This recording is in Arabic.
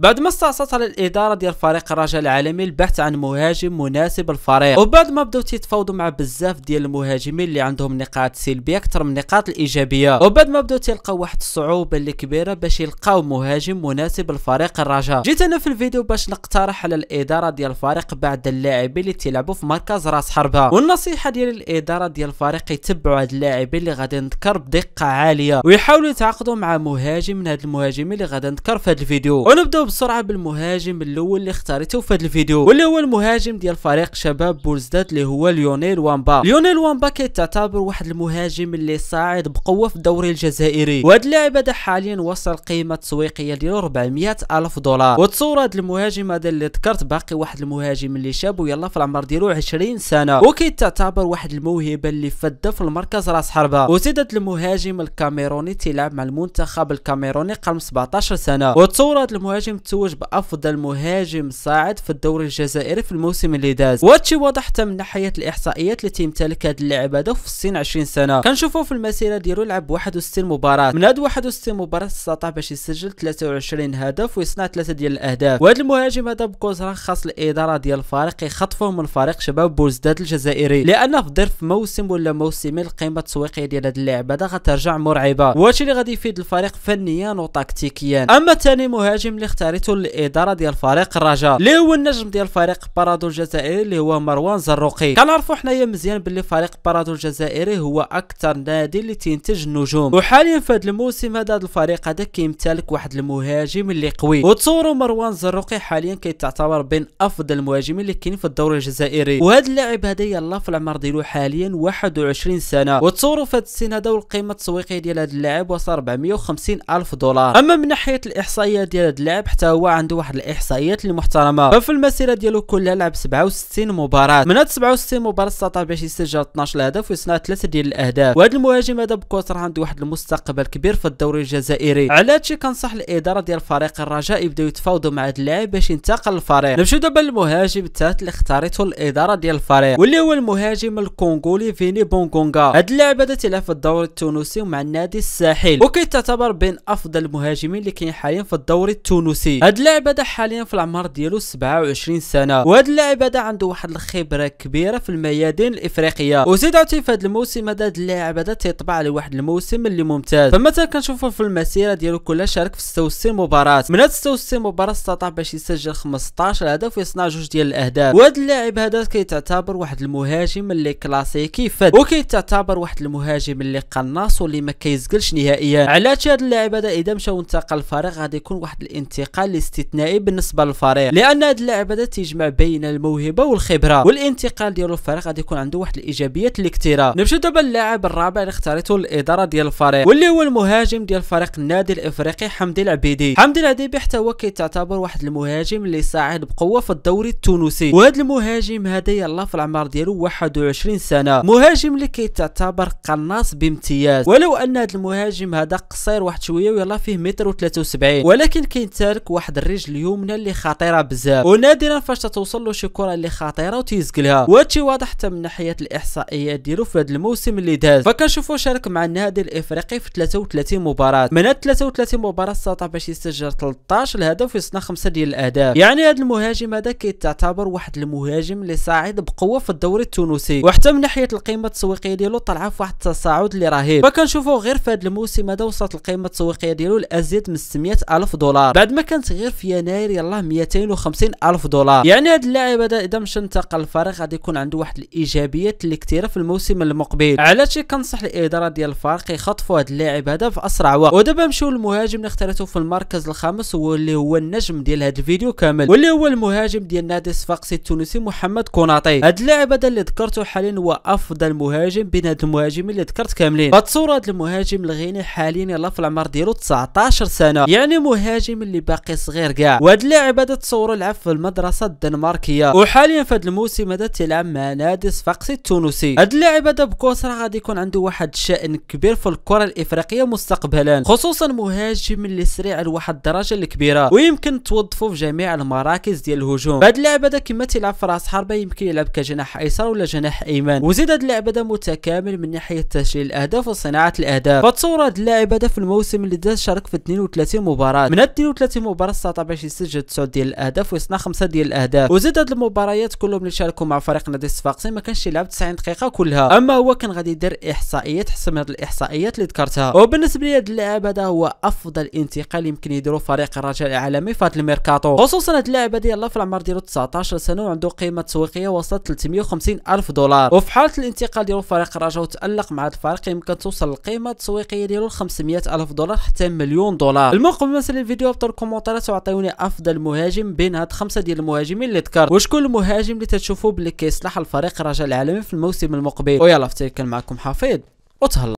بعد ما استعصت على الاداره ديال فريق الرجاء العالمي البحث عن مهاجم مناسب للفريق وبعد ما بداو تيتفاوضوا مع بزاف ديال المهاجمين اللي عندهم نقاط سلبيه اكثر من النقاط الايجابيه وبعد ما بداو تيلقاو واحد الصعوبه اللي كبيره باش يلقاو مهاجم مناسب لفريق الرجاء جيت انا في الفيديو باش نقترح على الاداره ديال الفريق بعض اللاعبين اللي تيلعبوا في مركز راس حربه والنصيحه ديال الاداره ديال الفريق يتبعوا هاد اللاعبين اللي غادي نذكر بدقه عاليه ويحاولوا يتعاقدوا مع مهاجم من هاد المهاجمين اللي غادي نذكر في هاد الفيديو ونبداو بسرعه بالمهاجم الاول اللي اختاريته في هذا الفيديو واللي هو المهاجم ديال فريق شباب بورزداد اللي هو ليونيل وامبا ليونيل وامبا كيتعتبر واحد المهاجم اللي صاعد بقوه في الدوري الجزائري وهذا اللاعب هذا حاليا وصل قيمه تسويقيه ديالو 400 الف دولار وتصور هذا المهاجم هذا اللي ذكرت باقي واحد المهاجم اللي شاب ويلا في العمر ديالو 20 سنه وكيتعتبر واحد الموهبه اللي فده في المركز راس حربه وزيدت المهاجم الكاميروني تيلعب مع المنتخب الكاميروني قرن 17 سنه وتصور هذا المهاجم توج بافضل مهاجم صاعد في الدوري الجزائري في الموسم اللي داز وهادشي واضح حتى من ناحيه الاحصائيات اللي يمتلك هذا اللاعب هذا في السن 20 سنه كنشوفوا في المسيره ديالو لعب 61 مباراه من هاد 61 مباراه استطاع باش يسجل 23 هدف ويصنع ثلاثه ديال الاهداف وهذا المهاجم هذا بكوز خاص الاداره ديال الفريق يخطفوه من فريق شباب بوزداد الجزائري لان في ظرف موسم ولا موسمين القيمه التسويقيه ديال هذا اللاعب هذا غترجع مرعبه وهادشي اللي غادي يفيد الفريق فنيا وتكتيكيا اما ثاني مهاجم اللي تختارته الاداره ديال فريق الرجاء اللي هو النجم ديال فريق بارادو الجزائري اللي هو مروان زروقي كنعرفوا حنايا مزيان باللي فريق بارادو الجزائري هو اكثر نادي اللي تنتج النجوم وحاليا في هذا الموسم هذا الفريق هذا كيمتلك واحد المهاجم اللي قوي وتصوروا مروان زروقي حاليا كيتعتبر بين افضل المهاجمين اللي كاين في الدوري الجزائري وهذا اللاعب هذا يلا في العمر ديالو حاليا 21 سنه وتصوروا في هذا السن هذا والقيمه التسويقيه ديال هذا اللاعب وصل 450 الف دولار اما من ناحيه الاحصائيات ديال هذا اللاعب حتى هو عنده واحد الاحصائيات اللي محترمه ففي المسيره ديالو كلها لعب 67 مباراه من هاد 67 مباراه استطاع باش يسجل 12 هدف ويصنع ثلاثه ديال الاهداف وهذا المهاجم هذا بكون راه عنده واحد المستقبل كبير في الدوري الجزائري على هادشي كنصح الاداره ديال فريق الرجاء يبداو يتفاوضوا مع هاد اللاعب باش ينتقل للفريق نمشيو دابا للمهاجم الثالث اللي اختارته الاداره ديال الفريق واللي هو المهاجم الكونغولي فيني بونغونغا هاد اللاعب هذا تيلعب في الدوري التونسي ومع النادي الساحل وكيتعتبر بين افضل المهاجمين اللي كاين حاليا في الدوري التونسي التونسي هاد اللاعب هذا حاليا في العمر ديالو 27 سنه وهاد اللاعب هذا عنده واحد الخبره كبيره في الميادين الافريقيه وزيد عاوتاني في هاد الموسم هذا هاد اللاعب هذا تيطبع على واحد الموسم اللي ممتاز فمثلا كنشوفوا في المسيره ديالو كلها شارك في 66 مباراه من هاد 66 مباراه استطاع باش يسجل 15 هدف ويصنع جوج ديال الاهداف وهاد اللاعب هذا كيتعتبر واحد المهاجم اللي كلاسيكي فد وكيتعتبر واحد المهاجم اللي قناص واللي ما كيزقلش نهائيا علاش هاد اللاعب هذا اذا مشى وانتقل الفريق غادي يكون واحد الانتقال الانتقال الاستثنائي بالنسبه للفريق لان هذا اللاعب هذا تيجمع بين الموهبه والخبره والانتقال ديالو الفريق غادي يكون عنده واحد الايجابيات اللي كثيره نمشي دابا للاعب الرابع اللي اختارته الاداره ديال الفريق واللي هو المهاجم ديال فريق النادي الافريقي حمدي العبيدي حمدي العبيدي حتى هو كيتعتبر واحد المهاجم اللي ساعد بقوه في الدوري التونسي وهذا المهاجم هذا يلا في العمر ديالو 21 سنه مهاجم اللي كيتعتبر قناص بامتياز ولو ان هذا المهاجم هذا قصير واحد شويه ويلا فيه متر و73 ولكن كيمتلك بالك واحد الرجل اليمنى اللي خطيره بزاف ونادرا فاش تتوصل له شي كره اللي خطيره وتيزقلها وهادشي واضح حتى من ناحيه الاحصائيات ديالو في هذا الموسم اللي داز فكنشوفو شارك مع النادي الافريقي في 33 مباراه من هاد 33 مباراه استطاع باش يسجل 13 الهدف ويصنع 5 ديال الاهداف يعني هذا المهاجم هذا كيتعتبر واحد المهاجم اللي صاعد بقوه في الدوري التونسي وحتى من ناحيه القيمه التسويقيه ديالو طالعه في واحد التصاعد اللي رهيب فكنشوفو غير في هذا الموسم هذا وصلت القيمه التسويقيه ديالو لازيد من 600 الف دولار بعد ما كانت غير في يناير يلاه 250 الف دولار يعني هذا اللاعب هذا اذا مشى انتقل الفريق غادي يكون عنده واحد الايجابيات اللي كثيره في الموسم المقبل علاش كنصح الاداره ديال الفريق يخطفوا هذا اللاعب هذا في اسرع وقت ودابا نمشيو للمهاجم اللي اختارته في المركز الخامس هو اللي هو النجم ديال هذا الفيديو كامل واللي هو المهاجم ديال نادي الصفاقسي التونسي محمد كوناطي هذا اللاعب هذا اللي ذكرته حاليا هو افضل مهاجم بين هاد المهاجمين اللي ذكرت كاملين فتصور هذا المهاجم الغيني حاليا يلاه في العمر ديالو 19 سنه يعني مهاجم اللي باقي باقي صغير كاع وهاد اللاعب هذا تصوروا لعب في المدرسه الدنماركيه وحاليا في هذا الموسم هذا تيلعب مع نادي صفاقسي التونسي هاد اللاعب هذا بكثره غادي يكون عنده واحد الشأن كبير في الكره الافريقيه مستقبلا خصوصا مهاجم اللي سريع لواحد الدرجه الكبيره ويمكن توظفه في جميع المراكز ديال الهجوم هاد اللاعب هذا كما تيلعب في راس حربه يمكن يلعب كجناح ايسر ولا جناح ايمن وزيد هاد اللاعب هذا متكامل من ناحيه تسجيل الاهداف وصناعه الاهداف فتصور هاد اللاعب هذا في الموسم اللي داز شارك في 32 مباراه من هاد 32 مباراه مبسطه باش يسجل 9 ديال الاهداف ويصنع 5 ديال الاهداف وزاد هاد المباريات كلهم اللي شاركوا مع فريق نادي الصفاقسي ما كانش يلعب 90 دقيقه كلها اما هو كان غادي يدير احصائيات حسب هاد الاحصائيات اللي ذكرتها وبالنسبه لي هاد اللاعب هذا هو افضل انتقال يمكن يديرو فريق الرجاء العالمي في هاد الميركاتو خصوصا هاد اللاعب هذا يلاه في العمر ديالو 19 سنه وعنده قيمه تسويقيه وصلت 350 الف دولار وفي حاله الانتقال ديالو فريق الرجاء وتالق مع هاد الفريق يمكن توصل القيمه التسويقيه ديالو ل 500 الف دولار حتى مليون دولار المهم قبل ما الفيديو ابطلكم الكومونتات وعطيوني افضل مهاجم بين هاد خمسه ديال المهاجمين اللي ذكرت وشكون المهاجم اللي تتشوفوا بلي كيصلح الفريق رجاء العالمي في الموسم المقبل ويلا افتكر معكم حفيظ وتهلا